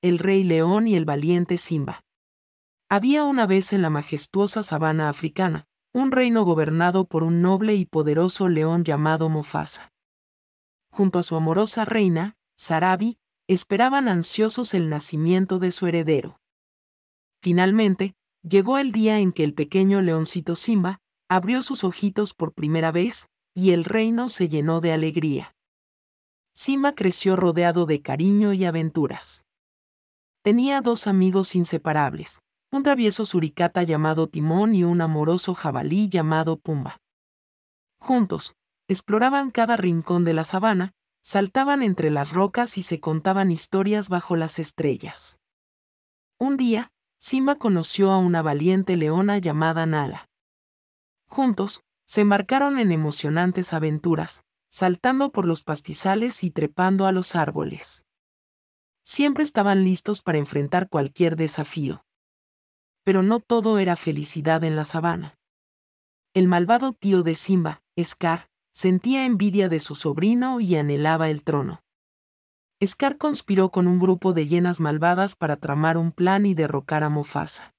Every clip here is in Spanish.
el rey león y el valiente Simba. Había una vez en la majestuosa sabana africana, un reino gobernado por un noble y poderoso león llamado Mofasa. Junto a su amorosa reina, Sarabi, esperaban ansiosos el nacimiento de su heredero. Finalmente, llegó el día en que el pequeño leoncito Simba abrió sus ojitos por primera vez y el reino se llenó de alegría. Simba creció rodeado de cariño y aventuras. Tenía dos amigos inseparables, un travieso suricata llamado Timón y un amoroso jabalí llamado Pumba. Juntos, exploraban cada rincón de la sabana, saltaban entre las rocas y se contaban historias bajo las estrellas. Un día, Sima conoció a una valiente leona llamada Nala. Juntos, se embarcaron en emocionantes aventuras, saltando por los pastizales y trepando a los árboles siempre estaban listos para enfrentar cualquier desafío. Pero no todo era felicidad en la sabana. El malvado tío de Simba, Scar, sentía envidia de su sobrino y anhelaba el trono. Scar conspiró con un grupo de llenas malvadas para tramar un plan y derrocar a Mofasa.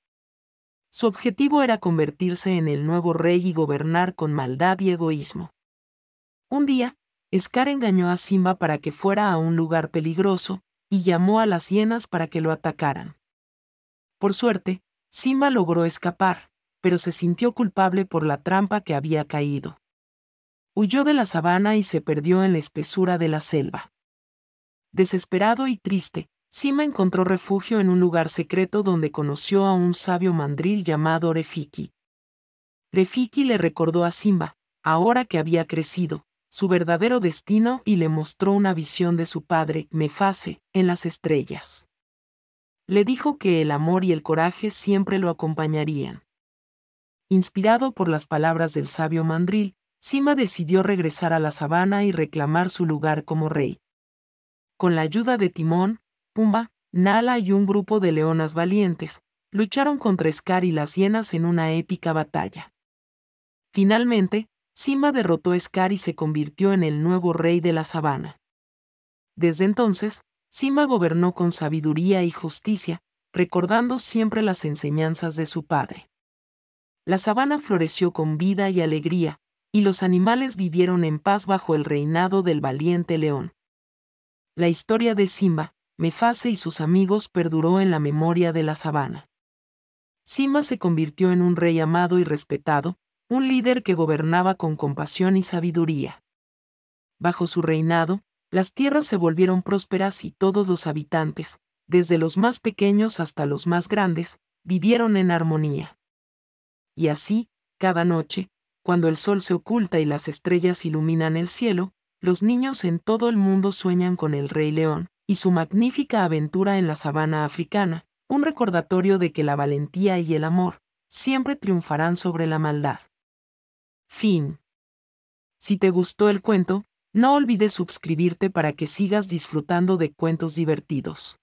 Su objetivo era convertirse en el nuevo rey y gobernar con maldad y egoísmo. Un día, Scar engañó a Simba para que fuera a un lugar peligroso, y llamó a las hienas para que lo atacaran. Por suerte, Simba logró escapar, pero se sintió culpable por la trampa que había caído. Huyó de la sabana y se perdió en la espesura de la selva. Desesperado y triste, Simba encontró refugio en un lugar secreto donde conoció a un sabio mandril llamado Refiki. Refiki le recordó a Simba, ahora que había crecido, su verdadero destino y le mostró una visión de su padre, Mefase, en las estrellas. Le dijo que el amor y el coraje siempre lo acompañarían. Inspirado por las palabras del sabio Mandril, Sima decidió regresar a la sabana y reclamar su lugar como rey. Con la ayuda de Timón, Pumba, Nala y un grupo de leonas valientes, lucharon contra Scar y las hienas en una épica batalla. Finalmente, Simba derrotó a Scar y se convirtió en el nuevo rey de la sabana. Desde entonces, Simba gobernó con sabiduría y justicia, recordando siempre las enseñanzas de su padre. La sabana floreció con vida y alegría, y los animales vivieron en paz bajo el reinado del valiente león. La historia de Simba, Mefase y sus amigos perduró en la memoria de la sabana. Simba se convirtió en un rey amado y respetado, un líder que gobernaba con compasión y sabiduría. Bajo su reinado, las tierras se volvieron prósperas y todos los habitantes, desde los más pequeños hasta los más grandes, vivieron en armonía. Y así, cada noche, cuando el sol se oculta y las estrellas iluminan el cielo, los niños en todo el mundo sueñan con el rey león y su magnífica aventura en la sabana africana, un recordatorio de que la valentía y el amor siempre triunfarán sobre la maldad. Fin. Si te gustó el cuento, no olvides suscribirte para que sigas disfrutando de cuentos divertidos.